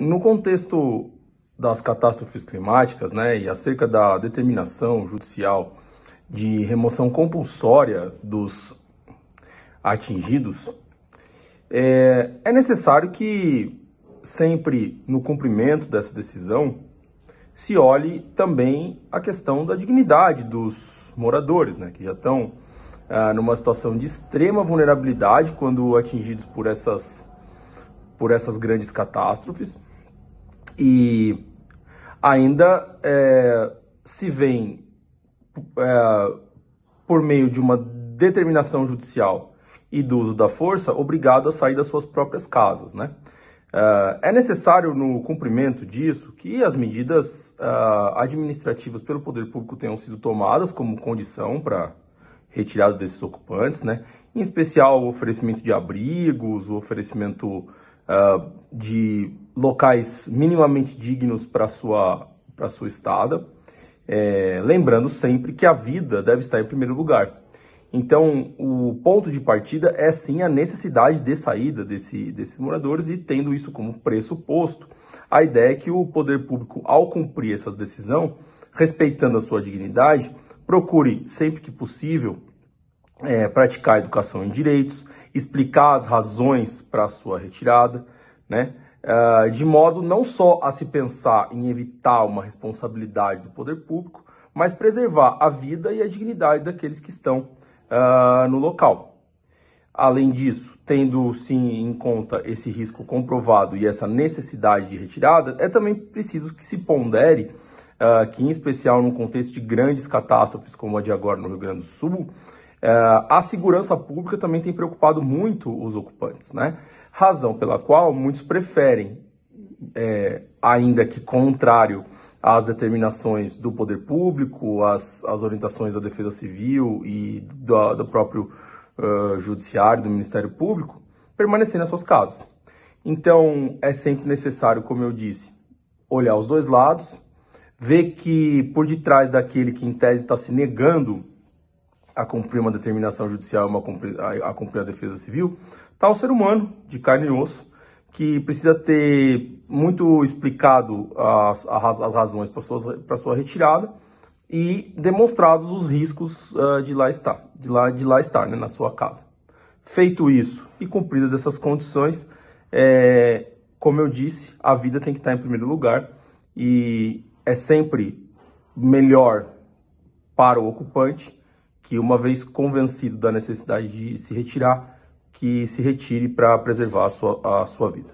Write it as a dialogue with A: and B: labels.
A: No contexto das catástrofes climáticas né, e acerca da determinação judicial de remoção compulsória dos atingidos, é, é necessário que sempre no cumprimento dessa decisão se olhe também a questão da dignidade dos moradores, né, que já estão ah, numa situação de extrema vulnerabilidade quando atingidos por essas, por essas grandes catástrofes e ainda é, se vem é, por meio de uma determinação judicial e do uso da força, obrigado a sair das suas próprias casas, né? É, é necessário, no cumprimento disso, que as medidas é, administrativas pelo poder público tenham sido tomadas como condição para retirada desses ocupantes, né? Em especial o oferecimento de abrigos, o oferecimento é, de locais minimamente dignos para sua para sua estada, é, lembrando sempre que a vida deve estar em primeiro lugar. Então, o ponto de partida é sim a necessidade de saída desse, desses moradores e tendo isso como pressuposto, a ideia é que o poder público, ao cumprir essa decisão, respeitando a sua dignidade, procure sempre que possível é, praticar a educação em direitos, explicar as razões para a sua retirada, né? Ah, de modo não só a se pensar em evitar uma responsabilidade do poder público, mas preservar a vida e a dignidade daqueles que estão uh, no local. Além disso, tendo sim em conta esse risco comprovado e essa necessidade de retirada, é também preciso que se pondere uh, que, em especial no contexto de grandes catástrofes como a de agora no Rio Grande do Sul, uh, a segurança pública também tem preocupado muito os ocupantes, né? razão pela qual muitos preferem, é, ainda que contrário às determinações do poder público, às, às orientações da defesa civil e do, do próprio uh, judiciário, do Ministério Público, permanecer nas suas casas. Então, é sempre necessário, como eu disse, olhar os dois lados, ver que por detrás daquele que em tese está se negando a cumprir uma determinação judicial, uma, a cumprir a defesa civil, tal tá ser humano de carne e osso que precisa ter muito explicado as, as razões para sua, para sua retirada e demonstrados os riscos uh, de lá estar, de lá, de lá estar né, na sua casa. Feito isso e cumpridas essas condições, é, como eu disse, a vida tem que estar em primeiro lugar e é sempre melhor para o ocupante que uma vez convencido da necessidade de se retirar, que se retire para preservar a sua, a sua vida.